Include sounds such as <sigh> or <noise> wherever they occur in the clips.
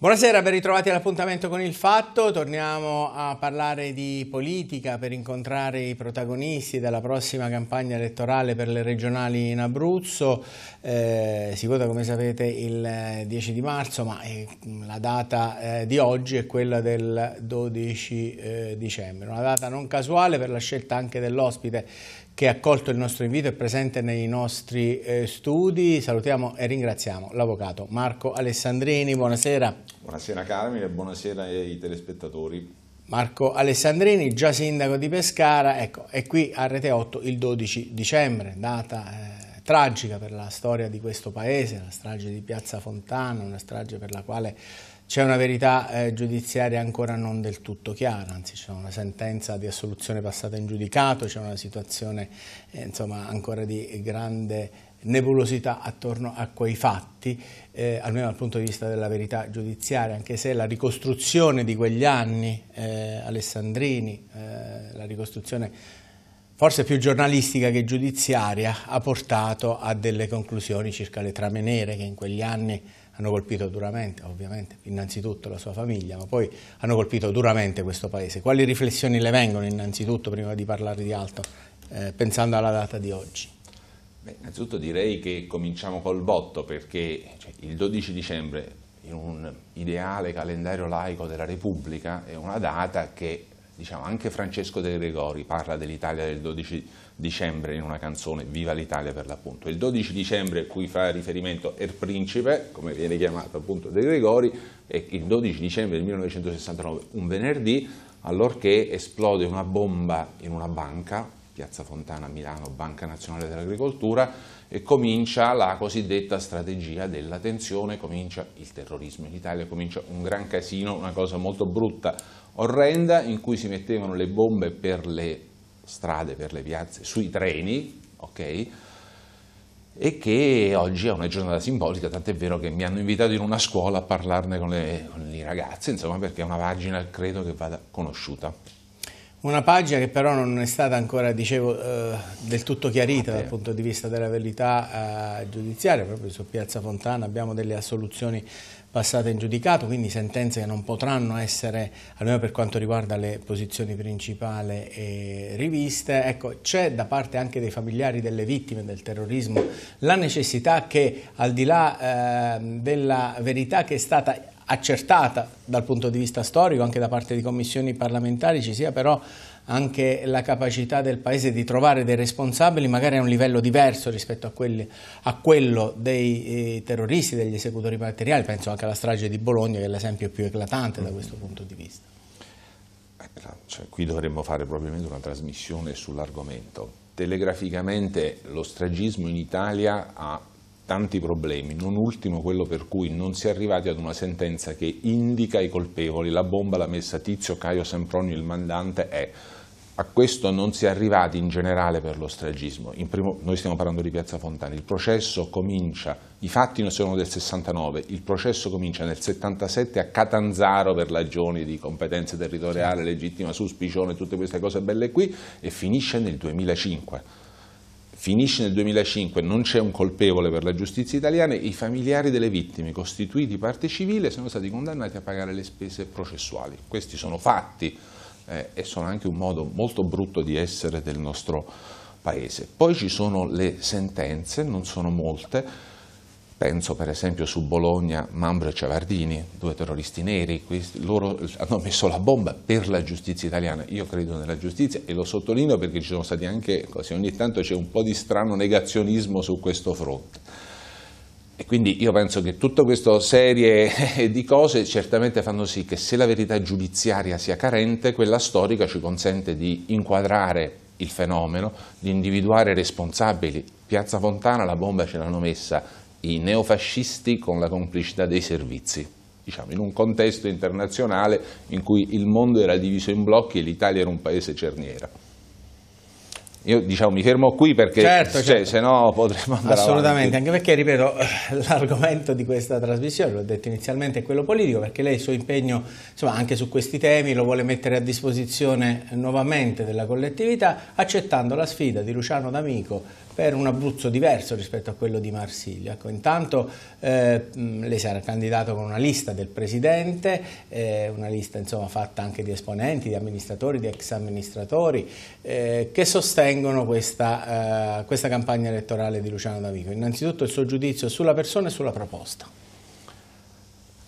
Buonasera, ben ritrovati all'appuntamento con il fatto. Torniamo a parlare di politica per incontrare i protagonisti della prossima campagna elettorale per le regionali in Abruzzo. Eh, si vota, come sapete, il 10 eh, di marzo, ma è, eh, la data eh, di oggi è quella del 12 eh, dicembre. Una data non casuale per la scelta anche dell'ospite che ha accolto il nostro invito e presente nei nostri eh, studi. Salutiamo e ringraziamo l'avvocato Marco Alessandrini. Buonasera. Buonasera Carmine, e buonasera ai telespettatori. Marco Alessandrini, già sindaco di Pescara, ecco, è qui a Rete 8 il 12 dicembre, data eh, tragica per la storia di questo paese, la strage di Piazza Fontana, una strage per la quale c'è una verità eh, giudiziaria ancora non del tutto chiara, anzi c'è una sentenza di assoluzione passata in giudicato, c'è una situazione eh, insomma, ancora di grande nebulosità attorno a quei fatti, eh, almeno dal punto di vista della verità giudiziaria, anche se la ricostruzione di quegli anni, eh, Alessandrini, eh, la ricostruzione forse più giornalistica che giudiziaria, ha portato a delle conclusioni circa le trame nere che in quegli anni hanno colpito duramente, ovviamente, innanzitutto la sua famiglia, ma poi hanno colpito duramente questo Paese. Quali riflessioni le vengono innanzitutto, prima di parlare di altro, eh, pensando alla data di oggi? Beh, innanzitutto direi che cominciamo col botto, perché cioè, il 12 dicembre, in un ideale calendario laico della Repubblica, è una data che diciamo, anche Francesco De Gregori parla dell'Italia del 12 dicembre in una canzone, Viva l'Italia per l'appunto. Il 12 dicembre cui fa riferimento Il Principe, come viene chiamato appunto De Gregori, è il 12 dicembre del 1969, un venerdì, allorché esplode una bomba in una banca, Piazza Fontana a Milano, Banca Nazionale dell'Agricoltura, e comincia la cosiddetta strategia della tensione, comincia il terrorismo in Italia, comincia un gran casino, una cosa molto brutta, orrenda, in cui si mettevano le bombe per le strade, per le piazze, sui treni, ok? e che oggi è una giornata simbolica, tant'è vero che mi hanno invitato in una scuola a parlarne con le, con le ragazze, insomma perché è una pagina credo che vada conosciuta. Una pagina che però non è stata ancora, dicevo, eh, del tutto chiarita dal punto di vista della verità eh, giudiziaria, proprio su Piazza Fontana abbiamo delle assoluzioni passate in giudicato, quindi sentenze che non potranno essere, almeno per quanto riguarda le posizioni principali e riviste, ecco, c'è da parte anche dei familiari delle vittime del terrorismo la necessità che al di là eh, della verità che è stata accertata dal punto di vista storico anche da parte di commissioni parlamentari ci sia però anche la capacità del Paese di trovare dei responsabili magari a un livello diverso rispetto a, quelli, a quello dei eh, terroristi, degli esecutori materiali, penso anche alla strage di Bologna che è l'esempio più eclatante da mm. questo punto di vista. Eh, cioè, qui dovremmo fare probabilmente una trasmissione sull'argomento. Telegraficamente lo stragismo in Italia ha tanti problemi, non ultimo quello per cui non si è arrivati ad una sentenza che indica i colpevoli, la bomba l'ha messa Tizio, Caio, Sempronio, il mandante è. A questo non si è arrivati in generale per lo stragismo. Primo, noi stiamo parlando di Piazza Fontana, il processo comincia, i fatti sono del 69, il processo comincia nel 77 a Catanzaro per ragioni di competenza territoriale, legittima suspicione, tutte queste cose belle qui e finisce nel 2005 finisce nel 2005, non c'è un colpevole per la giustizia italiana, i familiari delle vittime costituiti parte civile sono stati condannati a pagare le spese processuali. Questi sono fatti eh, e sono anche un modo molto brutto di essere del nostro Paese. Poi ci sono le sentenze, non sono molte, Penso per esempio su Bologna, Mambro e Ciavardini, due terroristi neri, questi, loro hanno messo la bomba per la giustizia italiana. Io credo nella giustizia e lo sottolineo perché ci sono stati anche, così ogni tanto c'è un po' di strano negazionismo su questo fronte. E quindi io penso che tutta questa serie <laughs> di cose certamente fanno sì che se la verità giudiziaria sia carente, quella storica ci consente di inquadrare il fenomeno, di individuare responsabili. Piazza Fontana la bomba ce l'hanno messa i neofascisti con la complicità dei servizi, diciamo, in un contesto internazionale in cui il mondo era diviso in blocchi e l'Italia era un paese cerniera. Io diciamo, mi fermo qui perché certo, certo. se no potremmo andare Assolutamente, avanti. anche perché, ripeto, <laughs> l'argomento di questa trasmissione, l'ho detto inizialmente, è quello politico, perché lei il suo impegno insomma, anche su questi temi lo vuole mettere a disposizione nuovamente della collettività, accettando la sfida di Luciano D'Amico per un Abruzzo diverso rispetto a quello di Marsiglia. Ecco, intanto eh, lei sarà candidato con una lista del Presidente, eh, una lista insomma, fatta anche di esponenti, di amministratori, di ex amministratori, eh, che sostengono sostengono questa, eh, questa campagna elettorale di Luciano D'Amico? Innanzitutto il suo giudizio sulla persona e sulla proposta.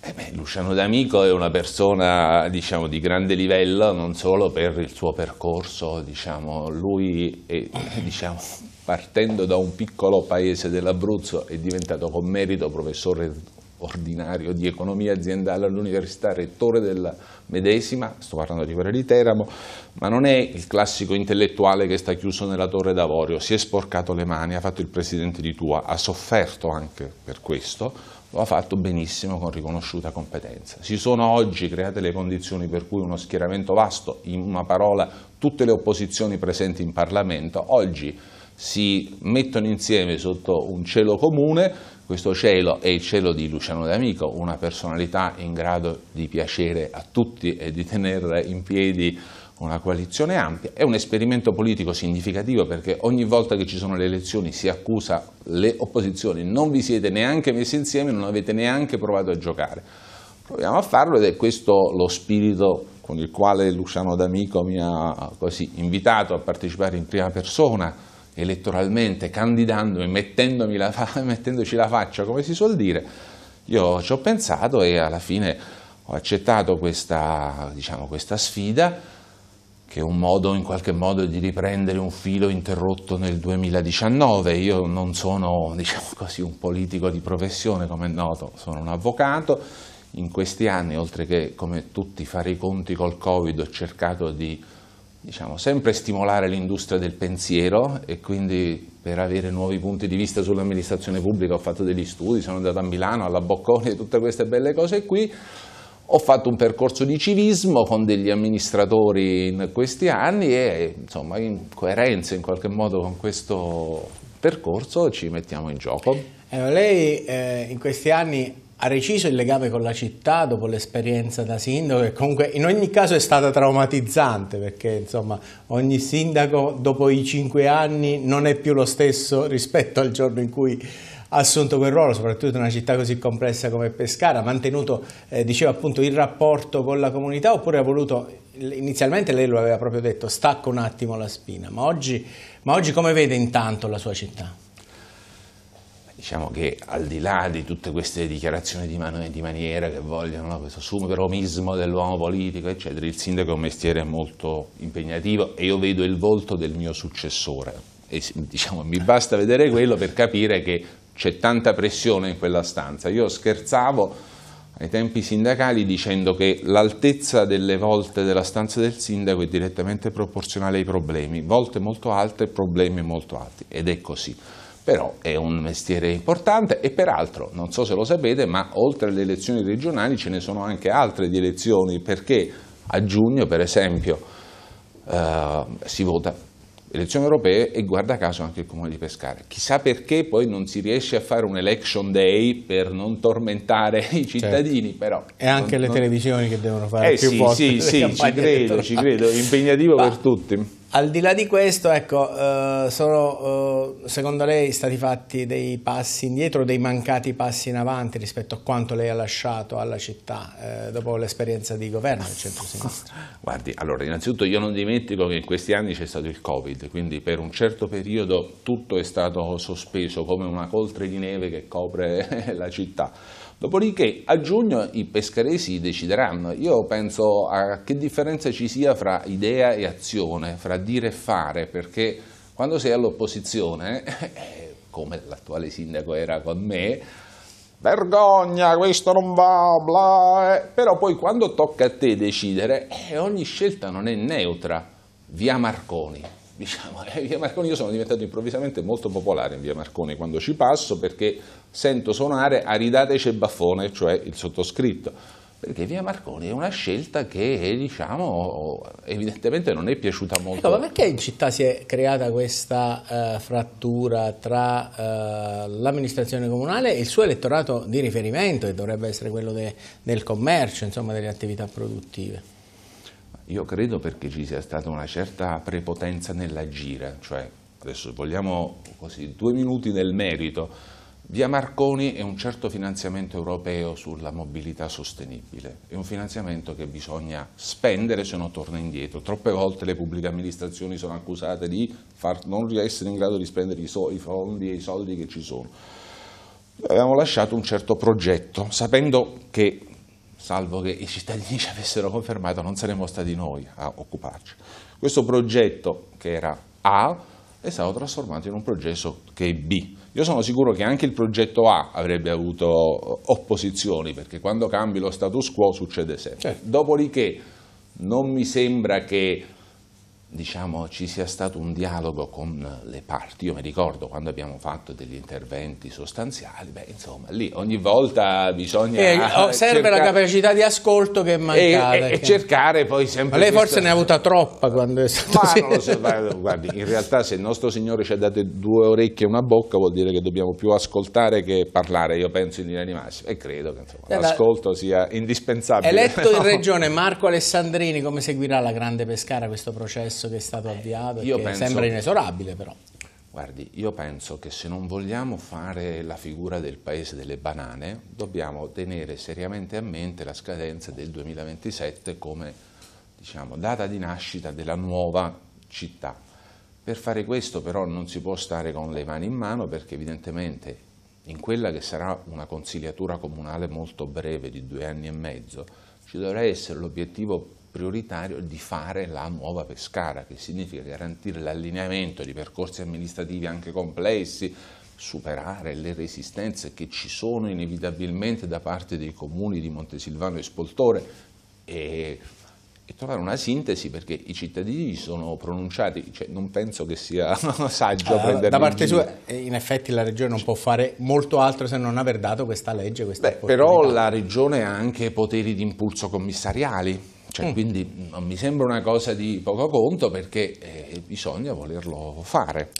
Eh beh, Luciano D'Amico è una persona diciamo, di grande livello, non solo per il suo percorso, diciamo, lui è, diciamo, partendo da un piccolo paese dell'Abruzzo è diventato con merito professore ordinario di economia aziendale all'Università Rettore della medesima, sto parlando di quella di Teramo, ma non è il classico intellettuale che sta chiuso nella torre d'avorio, si è sporcato le mani, ha fatto il presidente di Tua, ha sofferto anche per questo, lo ha fatto benissimo con riconosciuta competenza. Si sono oggi create le condizioni per cui uno schieramento vasto, in una parola tutte le opposizioni presenti in Parlamento, oggi si mettono insieme sotto un cielo comune questo cielo è il cielo di Luciano D'Amico, una personalità in grado di piacere a tutti e di tenere in piedi una coalizione ampia, è un esperimento politico significativo perché ogni volta che ci sono le elezioni si accusa le opposizioni, non vi siete neanche messi insieme, non avete neanche provato a giocare. Proviamo a farlo ed è questo lo spirito con il quale Luciano D'Amico mi ha così invitato a partecipare in prima persona elettoralmente, candidandomi, mettendomi la fa- <laughs> mettendoci la faccia, come si suol dire, io ci ho pensato e alla fine ho accettato questa, diciamo, questa sfida, che è un modo in qualche modo di riprendere un filo interrotto nel 2019. Io non sono, <laughs> diciamo così, un politico di professione, come è noto, sono un avvocato. In questi anni, oltre che come tutti fare i conti col Covid, ho cercato di diciamo, sempre stimolare l'industria del pensiero e quindi per avere nuovi punti di vista sull'amministrazione pubblica ho fatto degli studi, sono andato a Milano, alla Bocconi, tutte queste belle cose qui. Ho fatto un percorso di civismo con degli amministratori in questi anni e insomma in coerenza in qualche modo con questo percorso ci mettiamo in gioco. Eh, lei eh, in questi anni ha reciso il legame con la città dopo l'esperienza da sindaco che comunque in ogni caso è stata traumatizzante perché insomma ogni sindaco dopo i cinque anni non è più lo stesso rispetto al giorno in cui ha assunto quel ruolo, soprattutto in una città così complessa come Pescara, ha mantenuto, eh, dicevo appunto, il rapporto con la comunità oppure ha voluto, inizialmente lei lo aveva proprio detto, stacco un attimo la spina, ma oggi, ma oggi come vede intanto la sua città? diciamo che al di là di tutte queste dichiarazioni di, man- di maniera che vogliono no, questo superomismo dell'uomo politico, eccetera, il sindaco è un mestiere molto impegnativo e io vedo il volto del mio successore. E, diciamo, mi basta vedere quello per capire che c'è tanta pressione in quella stanza. Io scherzavo ai tempi sindacali dicendo che l'altezza delle volte della stanza del sindaco è direttamente proporzionale ai problemi, volte molto alte, problemi molto alti, ed è così però è un mestiere importante e peraltro, non so se lo sapete, ma oltre alle elezioni regionali ce ne sono anche altre di elezioni perché a giugno, per esempio, eh, si vota elezioni europee e guarda caso anche il comune di Pescara. Chissà perché poi non si riesce a fare un election day per non tormentare <laughs> i cittadini, certo. però. E anche non, le non... televisioni che devono fare eh più sì, volte. Sì, sì, ci credo, ci credo, impegnativo Ma. <laughs> per tutti. Al di là di questo, ecco, eh, sono eh, secondo lei stati fatti dei passi indietro, dei mancati passi in avanti rispetto a quanto lei ha lasciato alla città eh, dopo l'esperienza di governo del centro-sinistra? <laughs> Guardi, allora, innanzitutto io non dimentico che in questi anni c'è stato il Covid, quindi per un certo periodo tutto è stato sospeso come una coltre di neve che copre <laughs> la città. Dopodiché a giugno i pescaresi decideranno. Io penso a che differenza ci sia fra idea e azione, fra dire e fare, perché quando sei all'opposizione, eh, come l'attuale sindaco era con me, vergogna, questo non va, bla, eh. però poi quando tocca a te decidere, eh, ogni scelta non è neutra. Via Marconi, diciamo, <laughs> eh, via Marconi, io sono diventato improvvisamente molto popolare in via Marconi quando ci passo perché sento suonare Aridateci e Baffone, cioè il sottoscritto, perché via Marconi è una scelta che diciamo, evidentemente non è piaciuta molto. Ecco, ma perché in città si è creata questa eh, frattura tra eh, l'amministrazione comunale e il suo elettorato di riferimento, che dovrebbe essere quello de, del commercio, insomma delle attività produttive? Io credo perché ci sia stata una certa prepotenza nell'agire, cioè adesso vogliamo così due minuti nel merito. Via Marconi è un certo finanziamento europeo sulla mobilità sostenibile, è un finanziamento che bisogna spendere se no torna indietro. Troppe volte le pubbliche amministrazioni sono accusate di far, non essere in grado di spendere i, so, i fondi e i soldi che ci sono. Abbiamo lasciato un certo progetto, sapendo che salvo che i cittadini ci avessero confermato non saremmo stati noi a occuparci. Questo progetto che era A è stato trasformato in un progetto che è B. Io sono sicuro che anche il progetto A avrebbe avuto opposizioni, perché quando cambi lo status quo succede sempre. Certo. Dopodiché non mi sembra che diciamo, ci sia stato un dialogo con le parti. Io mi ricordo quando abbiamo fatto degli interventi sostanziali, beh, insomma, lì ogni volta bisogna... Eh, oh, serve cercare... la capacità di ascolto che è mancata. E, e, e cercare poi sempre... Ma lei forse questo... ne ha avuta troppa quando è stato... Ma non lo so, guardi, in realtà se il nostro Signore ci ha dato due orecchie e una bocca vuol dire che dobbiamo più ascoltare che parlare, io penso in linea di massima, e credo che insomma, eh, l'ascolto sia indispensabile. Eletto <laughs> no? in regione Marco Alessandrini, come seguirà la Grande Pescara questo processo? processo che è stato eh, avviato eh, penso, sembra inesorabile però. Guardi, io penso che se non vogliamo fare la figura del paese delle banane, dobbiamo tenere seriamente a mente la scadenza del 2027 come diciamo, data di nascita della nuova città. Per fare questo però non si può stare con le mani in mano perché evidentemente in quella che sarà una consigliatura comunale molto breve di due anni e mezzo ci dovrà essere l'obiettivo prioritario di fare la nuova Pescara, che significa garantire l'allineamento di percorsi amministrativi anche complessi, superare le resistenze che ci sono inevitabilmente da parte dei comuni di Montesilvano e Spoltore e, e trovare una sintesi perché i cittadini sono pronunciati, cioè non penso che sia <laughs> saggio allora, eh, prendere Da parte in sua, eh, in effetti la Regione non può fare molto altro se non aver dato questa legge, questa Beh, Però la Regione ha anche poteri di impulso commissariali, cioè, mm. Quindi non mm, mi sembra una cosa di poco conto perché eh, bisogna volerlo fare.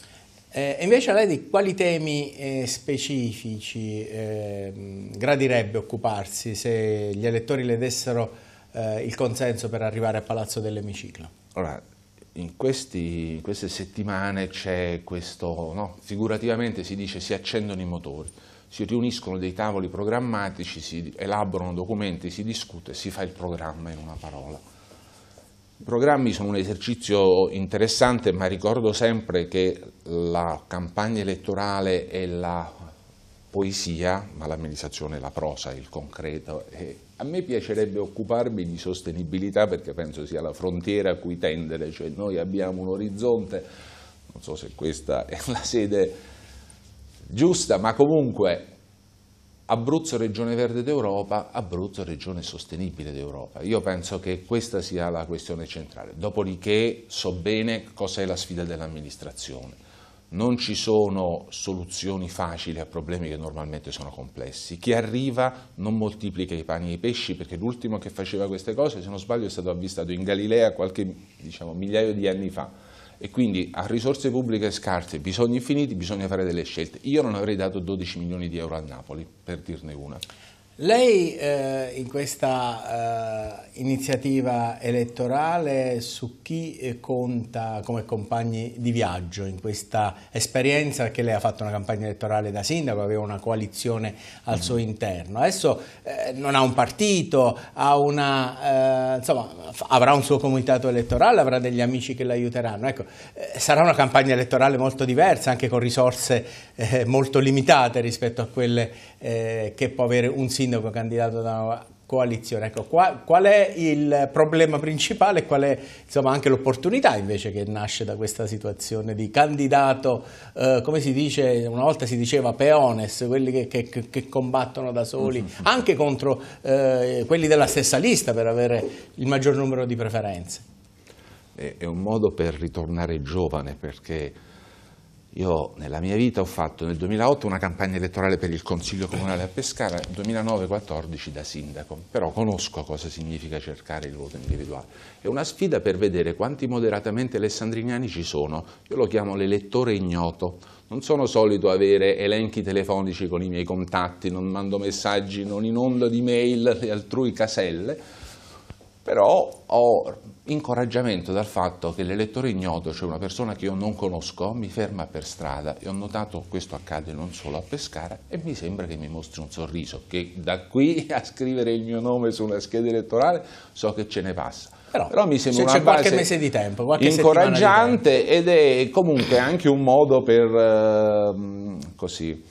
Eh, invece lei di quali temi eh, specifici ehm, gradirebbe occuparsi se gli elettori le dessero eh, il consenso per arrivare a Palazzo dell'Emiciclo? Allora, in, questi, in, queste settimane c'è questo, no? figurativamente si dice si accendono i motori si riuniscono dei tavoli programmatici, si elaborano documenti, si discute si fa il programma in una parola. I programmi sono un esercizio interessante, ma ricordo sempre che la campagna elettorale e la poesia, ma l'amministrazione è la prosa, il concreto. a me piacerebbe occuparmi di sostenibilità perché penso sia la frontiera a cui tendere, cioè noi abbiamo un orizzonte, non so se questa è la sede giusta, ma comunque Abruzzo regione verde d'Europa, Abruzzo regione sostenibile d'Europa. Io penso che questa sia la questione centrale. Dopodiché so bene cos'è la sfida dell'amministrazione. Non ci sono soluzioni facili a problemi che normalmente sono complessi. Chi arriva non moltiplica i pani e i pesci perché l'ultimo che faceva queste cose, se non sbaglio, è stato avvistato in Galilea qualche diciamo, migliaio di anni fa e quindi a risorse pubbliche scarse, bisogni infiniti, bisogna fare delle scelte. Io non avrei dato 12 milioni di euro a Napoli, per dirne una. Lei eh, in questa eh, iniziativa elettorale su chi eh, conta come compagni di viaggio in questa esperienza che lei ha fatto una campagna elettorale da sindaco, aveva una coalizione al mm. suo interno, adesso eh, non ha un partito, ha una, eh, insomma, avrà un suo comitato elettorale, avrà degli amici che l'aiuteranno, ecco, eh, sarà una campagna elettorale molto diversa anche con risorse molto limitate rispetto a quelle che può avere un sindaco sindaco candidato da una coalizione. Ecco, qua, qual è il problema principale? e Qual è insomma, anche l'opportunità invece che nasce da questa situazione di candidato, eh, come si dice, una volta si diceva peones, quelli che, che, che combattono da soli, mm-hmm. anche contro eh, quelli della stessa lista per avere il maggior numero di preferenze? È un modo per ritornare giovane perché io nella mia vita ho fatto nel 2008 una campagna elettorale per il Consiglio Comunale a Pescara, nel 2009-14 da sindaco, però conosco cosa significa cercare il voto individuale. È una sfida per vedere quanti moderatamente alessandriniani ci sono. Io lo chiamo l'elettore ignoto. Non sono solito avere elenchi telefonici con i miei contatti, non mando messaggi, non inondo di mail le altrui caselle, però ho incoraggiamento dal fatto che l'elettore ignoto, cioè una persona che io non conosco, mi ferma per strada e ho notato che questo accade non solo a Pescara e mi sembra che mi mostri un sorriso, che da qui <laughs> a scrivere il mio nome su una scheda elettorale so che ce ne passa. Però, Però mi sembra una base mese di tempo, incoraggiante di tempo. ed è comunque anche un modo per, eh, così,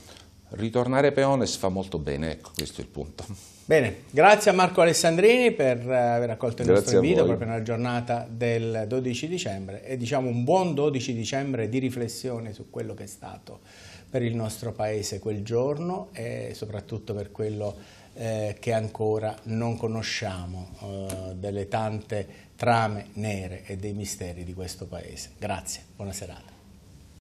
Ritornare peones fa molto bene, ecco, questo è il punto. Bene, grazie a Marco Alessandrini per eh, aver accolto il grazie nostro invito proprio nella giornata del 12 dicembre e diciamo un buon 12 dicembre di riflessione su quello che è stato per il nostro paese quel giorno e soprattutto per quello eh, che ancora non conosciamo eh, delle tante trame nere e dei misteri di questo paese. Grazie, buona serata.